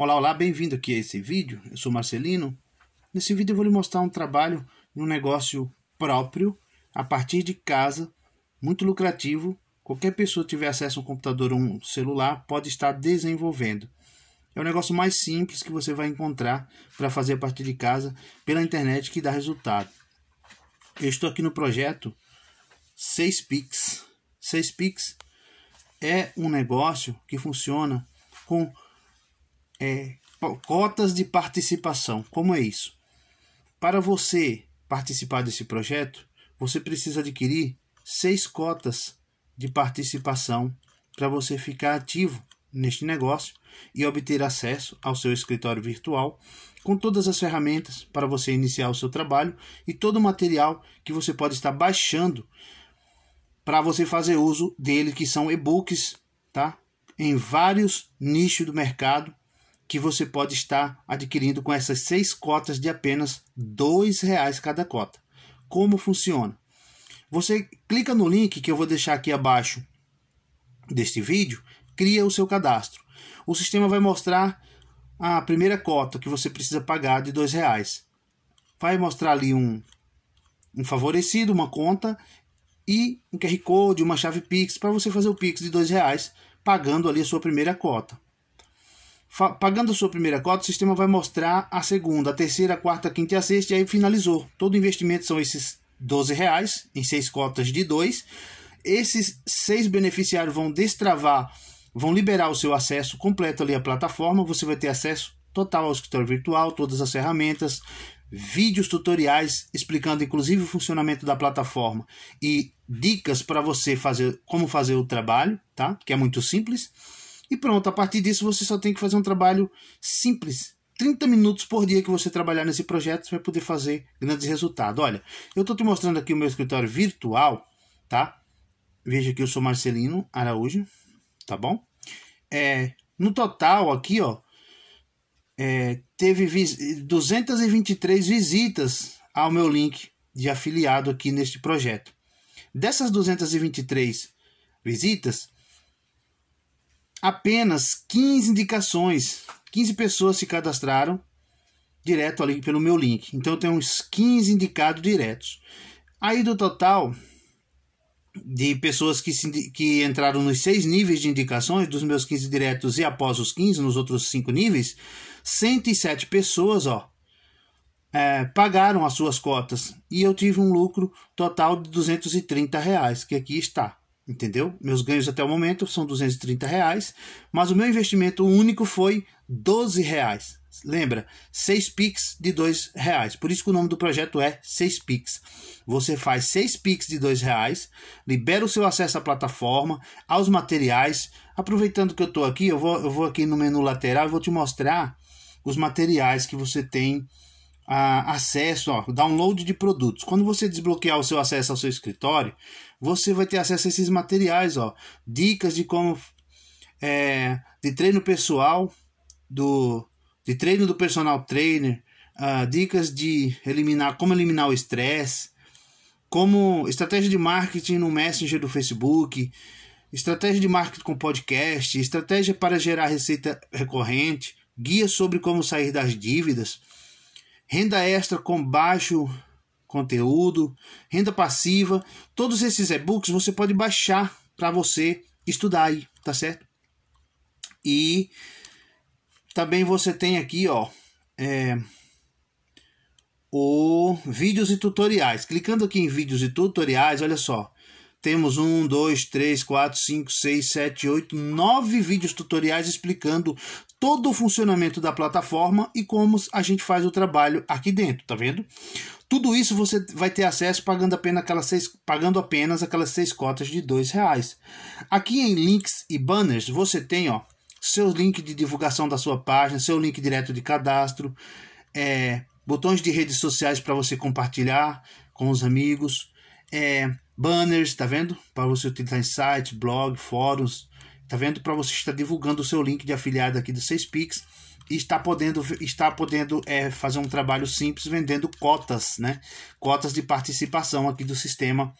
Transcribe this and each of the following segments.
Olá, olá, bem-vindo aqui a esse vídeo. Eu sou Marcelino. Nesse vídeo eu vou lhe mostrar um trabalho um negócio próprio, a partir de casa, muito lucrativo. Qualquer pessoa que tiver acesso a um computador ou um celular pode estar desenvolvendo. É o negócio mais simples que você vai encontrar para fazer a partir de casa pela internet que dá resultado. Eu estou aqui no projeto 6pix. 6pix é um negócio que funciona com é, cotas de participação. Como é isso? Para você participar desse projeto, você precisa adquirir seis cotas de participação para você ficar ativo neste negócio e obter acesso ao seu escritório virtual com todas as ferramentas para você iniciar o seu trabalho e todo o material que você pode estar baixando para você fazer uso dele, que são e-books, tá? Em vários nichos do mercado que você pode estar adquirindo com essas seis cotas de apenas R$ reais cada cota. Como funciona? Você clica no link que eu vou deixar aqui abaixo deste vídeo, cria o seu cadastro. O sistema vai mostrar a primeira cota que você precisa pagar de R$ reais. Vai mostrar ali um, um favorecido, uma conta e um QR Code, uma chave Pix para você fazer o Pix de R$ reais pagando ali a sua primeira cota. Pagando a sua primeira cota, o sistema vai mostrar a segunda, a terceira, a quarta, a quinta e a sexta, e aí finalizou. Todo investimento são esses 12 reais em seis cotas de dois. Esses seis beneficiários vão destravar, vão liberar o seu acesso completo ali à plataforma. Você vai ter acesso total ao escritório virtual, todas as ferramentas, vídeos tutoriais explicando inclusive o funcionamento da plataforma e dicas para você fazer como fazer o trabalho, tá? Que é muito simples. E pronto, a partir disso você só tem que fazer um trabalho simples. 30 minutos por dia que você trabalhar nesse projeto, você vai poder fazer grandes resultados. Olha, eu estou te mostrando aqui o meu escritório virtual, tá? Veja que eu sou Marcelino Araújo, tá bom? É, no total aqui, ó, é, teve vis 223 visitas ao meu link de afiliado aqui neste projeto. Dessas 223 visitas, apenas 15 indicações. 15 pessoas se cadastraram direto ali pelo meu link. Então eu tenho uns 15 indicados diretos. Aí do total de pessoas que, se, que entraram nos seis níveis de indicações, dos meus 15 diretos e após os 15, nos outros cinco níveis, 107 pessoas ó, é, pagaram as suas cotas. E eu tive um lucro total de 230 reais, que aqui está entendeu? Meus ganhos até o momento são 230 reais, mas o meu investimento único foi 12 reais. Lembra, 6 Pix de 2 reais. Por isso que o nome do projeto é 6 Pix. Você faz 6 Pix de 2 reais, libera o seu acesso à plataforma, aos materiais. Aproveitando que eu estou aqui, eu vou, eu vou aqui no menu lateral e vou te mostrar os materiais que você tem a, acesso, ó, download de produtos. Quando você desbloquear o seu acesso ao seu escritório, você vai ter acesso a esses materiais, ó, dicas de como é, de treino pessoal, do de treino do personal trainer, uh, dicas de eliminar como eliminar o estresse, como estratégia de marketing no Messenger do Facebook, estratégia de marketing com podcast, estratégia para gerar receita recorrente, guia sobre como sair das dívidas renda extra com baixo conteúdo, renda passiva, todos esses e-books você pode baixar para você estudar aí, tá certo? E também você tem aqui, ó, é, o vídeos e tutoriais. Clicando aqui em vídeos e tutoriais, olha só, temos um, dois, três, quatro, cinco, seis, sete, oito, nove vídeos tutoriais explicando todo o funcionamento da plataforma e como a gente faz o trabalho aqui dentro, tá vendo? Tudo isso você vai ter acesso pagando apenas aquelas seis, pagando apenas aquelas seis cotas de dois reais. Aqui em links e banners você tem ó seu link de divulgação da sua página, seu link direto de cadastro, é, botões de redes sociais para você compartilhar com os amigos, é, banners, tá vendo? Para você utilizar em sites, blog, fóruns, tá vendo? Para você estar divulgando o seu link de afiliado aqui do 6pix e está podendo, está podendo é, fazer um trabalho simples vendendo cotas, né? Cotas de participação aqui do sistema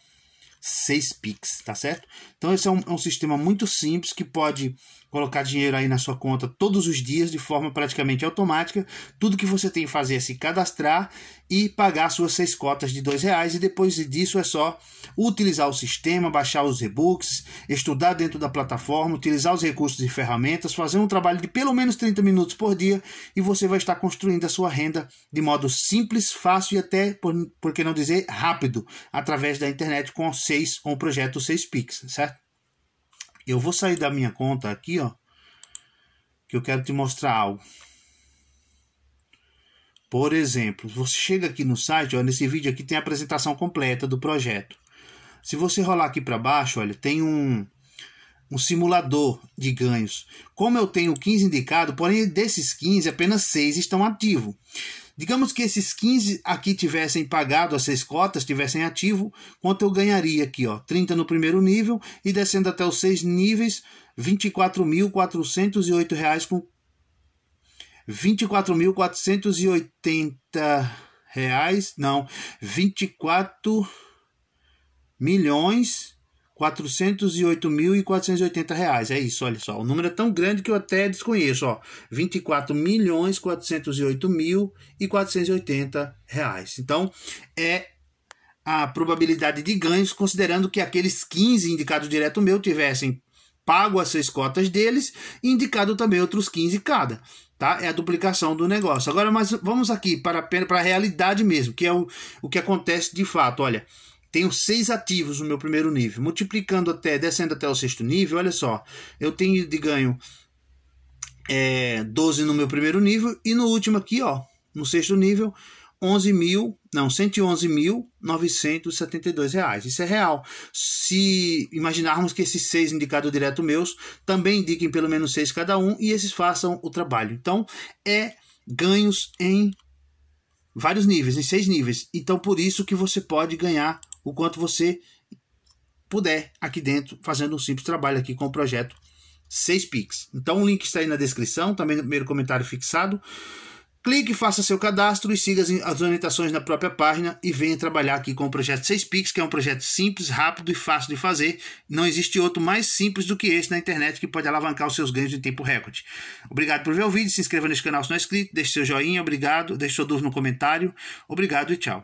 6pix, tá certo? Então esse é um, é um sistema muito simples que pode colocar dinheiro aí na sua conta todos os dias de forma praticamente automática. Tudo que você tem que fazer é se cadastrar e pagar suas seis cotas de dois reais e depois disso é só utilizar o sistema, baixar os e-books, estudar dentro da plataforma, utilizar os recursos e ferramentas, fazer um trabalho de pelo menos 30 minutos por dia e você vai estar construindo a sua renda de modo simples, fácil e até, por, por que não dizer, rápido, através da internet com seis, com o projeto 6 Pix, certo? Eu vou sair da minha conta aqui, ó, que eu quero te mostrar algo. Por exemplo, você chega aqui no site, ó, nesse vídeo aqui tem a apresentação completa do projeto. Se você rolar aqui para baixo, olha, tem um, um simulador de ganhos. Como eu tenho 15 indicado, porém desses 15, apenas 6 estão ativos. Digamos que esses 15 aqui tivessem pagado as seis cotas, tivessem ativo, quanto eu ganharia aqui, ó? 30 no primeiro nível e descendo até os seis níveis, R$ 24.408 com R$ 24.480 não, 24 milhões 408.480 reais. É isso, olha só. O número é tão grande que eu até desconheço, ó. 24 milhões 408.480 reais. Então, é a probabilidade de ganhos, considerando que aqueles 15 indicados direto meu tivessem pago as seis cotas deles e indicado também outros 15 cada. Tá? É a duplicação do negócio. Agora, mas vamos aqui para, para a realidade mesmo, que é o, o que acontece de fato. Olha, tenho seis ativos no meu primeiro nível. Multiplicando até, descendo até o sexto nível, olha só, eu tenho de ganho é, 12 no meu primeiro nível e no último aqui, ó, no sexto nível, 11 mil, não, 111.972 reais. Isso é real. Se imaginarmos que esses seis indicados direto meus também indiquem pelo menos seis cada um e esses façam o trabalho. Então, é ganhos em vários níveis, em seis níveis. Então, por isso que você pode ganhar o quanto você puder aqui dentro, fazendo um simples trabalho aqui com o projeto 6Pix. Então o link está aí na descrição, também no primeiro comentário fixado. Clique, faça seu cadastro e siga as orientações na própria página e venha trabalhar aqui com o projeto 6Pix, que é um projeto simples, rápido e fácil de fazer. Não existe outro mais simples do que esse na internet que pode alavancar os seus ganhos em tempo recorde. Obrigado por ver o vídeo, se inscreva nesse canal se não é inscrito, deixe seu joinha, obrigado, deixe sua dúvida no comentário. Obrigado e tchau.